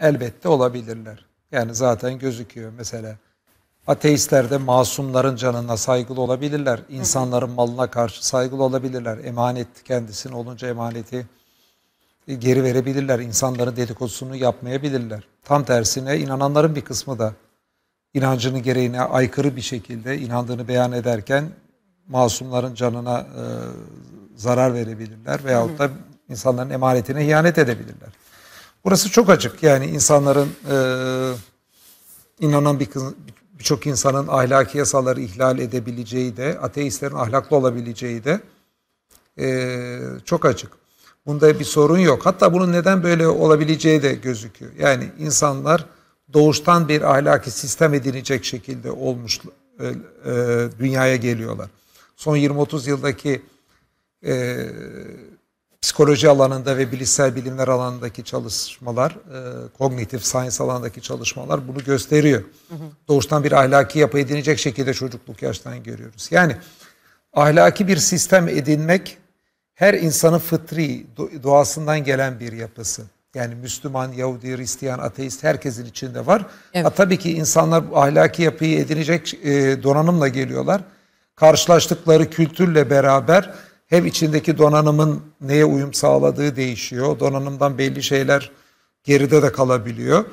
Elbette olabilirler. Yani zaten gözüküyor mesela. Ateistler de masumların canına saygılı olabilirler. İnsanların malına karşı saygılı olabilirler. Emanet kendisine olunca emaneti e, geri verebilirler. İnsanların dedikodusunu yapmayabilirler. Tam tersine inananların bir kısmı da inancının gereğine aykırı bir şekilde inandığını beyan ederken masumların canına e, zarar verebilirler veyahut da insanların emanetine ihanet edebilirler. Burası çok açık. Yani insanların e, inanan bir birçok insanın ahlaki yasaları ihlal edebileceği de, ateistlerin ahlaklı olabileceği de e, çok açık. Bunda bir sorun yok. Hatta bunun neden böyle olabileceği de gözüküyor. Yani insanlar doğuştan bir ahlaki sistem edinecek şekilde olmuş e, e, dünyaya geliyorlar. Son 20-30 yıldaki e, psikoloji alanında ve bilişsel bilimler alanındaki çalışmalar, e, kognitif science alanındaki çalışmalar bunu gösteriyor. Hı hı. Doğuştan bir ahlaki yapı edinecek şekilde çocukluk yaştan görüyoruz. Yani ahlaki bir sistem edinmek her insanın fıtri doğasından gelen bir yapısı. Yani Müslüman, Yahudi, Hristiyan, ateist herkesin içinde var. Evet. Ha, tabii ki insanlar ahlaki yapıyı edinecek e, donanımla geliyorlar. Karşılaştıkları kültürle beraber hem içindeki donanımın neye uyum sağladığı değişiyor. Donanımdan belli şeyler geride de kalabiliyor.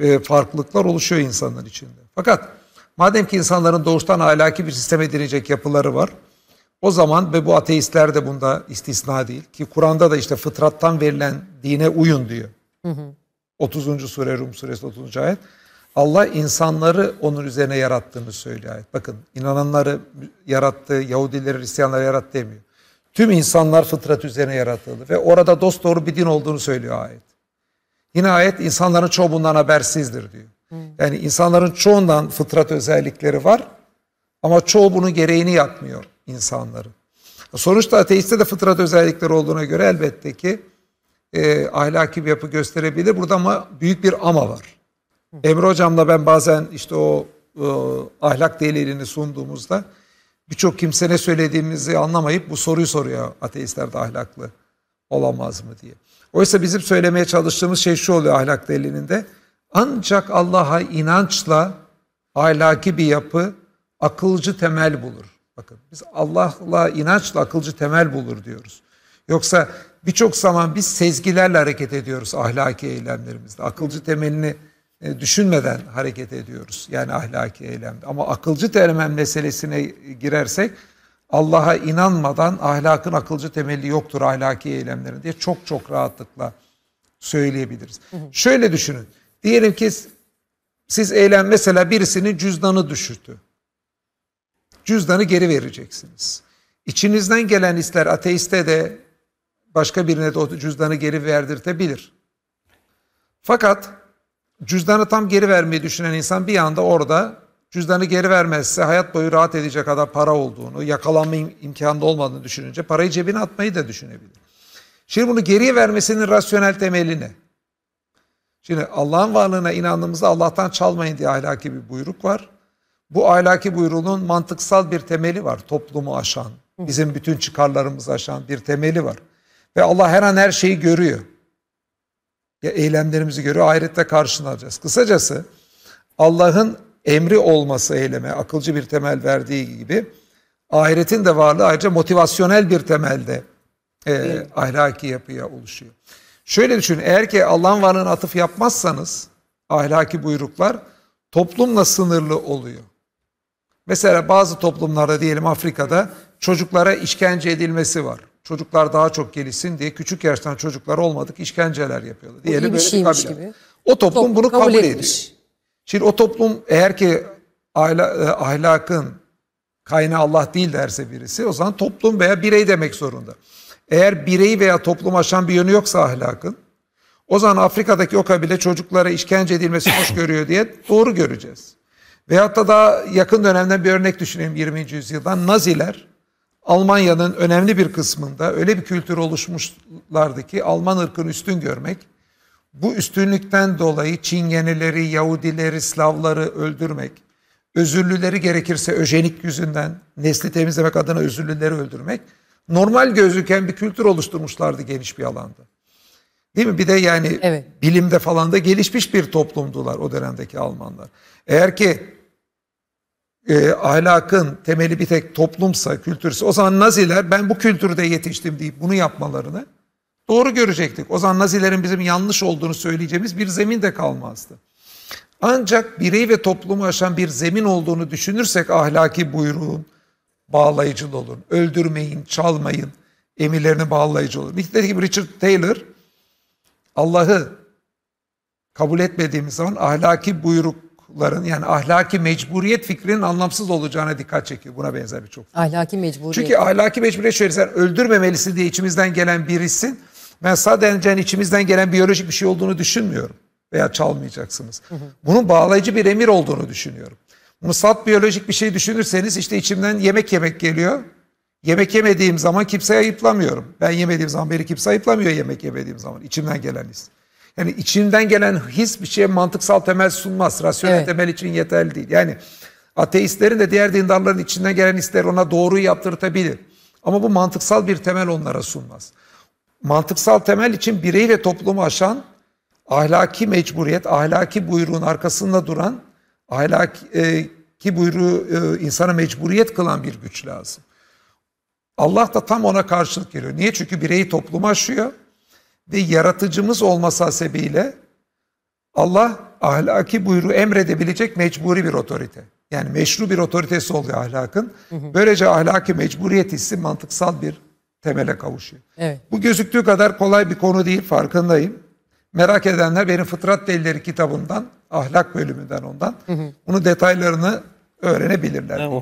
E, farklılıklar oluşuyor insanların içinde. Fakat madem ki insanların doğuştan ahlaki bir sisteme edinecek yapıları var. O zaman ve bu ateistler de bunda istisna değil ki Kur'an'da da işte fıtrattan verilen dine uyun diyor. Hı hı. 30. sure Rum suresi 30. ayet. Allah insanları onun üzerine yarattığını söylüyor ayet. Bakın inananları yarattı, Yahudileri, Hristiyanları yarattı demiyor. Tüm insanlar fıtrat üzerine yaratıldı ve orada dost doğru bir din olduğunu söylüyor ayet. Yine ayet insanların çoğu bundan habersizdir diyor. Hmm. Yani insanların çoğundan fıtrat özellikleri var ama çoğu bunun gereğini yapmıyor insanların. Sonuçta ateiste de fıtrat özellikleri olduğuna göre elbette ki e, ahlaki bir yapı gösterebilir. Burada ama büyük bir ama var. Hmm. Emre hocamla ben bazen işte o e, ahlak delilini sunduğumuzda birçok kimsene söylediğimizi anlamayıp bu soruyu soruyor ateistler de ahlaklı olamaz mı diye. Oysa bizim söylemeye çalıştığımız şey şu oluyor ahlak delilinde. Ancak Allah'a inançla ahlaki bir yapı akılcı temel bulur. Bakın biz Allah'la inançla akılcı temel bulur diyoruz. Yoksa birçok zaman biz sezgilerle hareket ediyoruz ahlaki eylemlerimizde. Akılcı temelini e, düşünmeden hareket ediyoruz. Yani ahlaki eylemde. Ama akılcı temel meselesine girersek Allah'a inanmadan ahlakın akılcı temelli yoktur ahlaki eylemlerin diye çok çok rahatlıkla söyleyebiliriz. Şöyle düşünün. Diyelim ki siz eylem mesela birisinin cüzdanı düşürdü. Cüzdanı geri vereceksiniz. İçinizden gelen ister ateiste de başka birine de o cüzdanı geri verdirtebilir. Fakat cüzdanı tam geri vermeyi düşünen insan bir anda orada cüzdanı geri vermezse hayat boyu rahat edecek kadar para olduğunu, yakalanma im imkanı olmadığını düşününce parayı cebine atmayı da düşünebilir. Şimdi bunu geriye vermesinin rasyonel temeli ne? Şimdi Allah'ın varlığına inandığımızda Allah'tan çalmayın diye ahlaki bir buyruk var. Bu ahlaki buyruğunun mantıksal bir temeli var. Toplumu aşan, bizim bütün çıkarlarımızı aşan bir temeli var. Ve Allah her an her şeyi görüyor ya eylemlerimizi göre ahirette karşılığını alacağız. Kısacası Allah'ın emri olması eyleme akılcı bir temel verdiği gibi ahiretin de varlığı ayrıca motivasyonel bir temelde e, ahlaki yapıya oluşuyor. Şöyle düşünün eğer ki Allah'ın varlığına atıf yapmazsanız ahlaki buyruklar toplumla sınırlı oluyor. Mesela bazı toplumlarda diyelim Afrika'da çocuklara işkence edilmesi var çocuklar daha çok gelişsin diye küçük yaştan çocuklar olmadık işkenceler yapıyorlar. Diyelim bir şeymiş kabile. gibi. O toplum, bunu kabul, kabul etmiş. ediyor. Şimdi o toplum eğer ki e, ahlakın kaynağı Allah değil derse birisi o zaman toplum veya birey demek zorunda. Eğer bireyi veya toplum aşan bir yönü yoksa ahlakın o zaman Afrika'daki o kabile çocuklara işkence edilmesi hoş görüyor diye doğru göreceğiz. Veyahut da daha yakın dönemden bir örnek düşünelim 20. yüzyıldan. Naziler Almanya'nın önemli bir kısmında öyle bir kültür oluşmuşlardı ki Alman ırkını üstün görmek, bu üstünlükten dolayı Çingenileri, Yahudileri, Slavları öldürmek, özürlüleri gerekirse öjenik yüzünden nesli temizlemek adına özürlüleri öldürmek normal gözüken bir kültür oluşturmuşlardı geniş bir alanda. Değil mi? Bir de yani evet. bilimde falan da gelişmiş bir toplumdular o dönemdeki Almanlar. Eğer ki e, ahlakın temeli bir tek toplumsa, kültürse o zaman Naziler ben bu kültürde yetiştim deyip bunu yapmalarını doğru görecektik. O zaman Nazilerin bizim yanlış olduğunu söyleyeceğimiz bir zemin de kalmazdı. Ancak birey ve toplumu aşan bir zemin olduğunu düşünürsek ahlaki buyruğun bağlayıcı olun. Öldürmeyin, çalmayın emirlerini bağlayıcı olun. dedi ki Richard Taylor Allah'ı kabul etmediğimiz zaman ahlaki buyruk ların yani ahlaki mecburiyet fikrinin anlamsız olacağına dikkat çekiyor. Buna benzer birçok. Ahlaki mecburiyet. Çünkü ahlaki mecburiyet şöyle sen öldürmemelisin diye içimizden gelen birisin. Ben sadece hani içimizden gelen biyolojik bir şey olduğunu düşünmüyorum. Veya çalmayacaksınız. Bunun bağlayıcı bir emir olduğunu düşünüyorum. Bunu salt biyolojik bir şey düşünürseniz işte içimden yemek yemek geliyor. Yemek yemediğim zaman kimseye ayıplamıyorum. Ben yemediğim zaman beni kimse ayıplamıyor yemek yemediğim zaman. İçimden gelen his. Yani içinden gelen his bir şeye mantıksal temel sunmaz. Rasyonel evet. temel için yeterli değil. Yani ateistlerin de diğer dindarların içinden gelen hisler ona doğruyu yaptırtabilir. Ama bu mantıksal bir temel onlara sunmaz. Mantıksal temel için bireyi ve toplumu aşan ahlaki mecburiyet, ahlaki buyruğun arkasında duran, ahlaki e, buyruğu e, insana mecburiyet kılan bir güç lazım. Allah da tam ona karşılık geliyor. Niye? Çünkü bireyi topluma aşıyor ve yaratıcımız olması hasebiyle Allah ahlaki buyruğu emredebilecek mecburi bir otorite. Yani meşru bir otoritesi oluyor ahlakın. Böylece ahlaki mecburiyet hissi mantıksal bir temele kavuşuyor. Evet. Bu gözüktüğü kadar kolay bir konu değil farkındayım. Merak edenler benim Fıtrat delileri kitabından, ahlak bölümünden ondan. Hı hı. Bunu detaylarını öğrenebilirler. Tamam.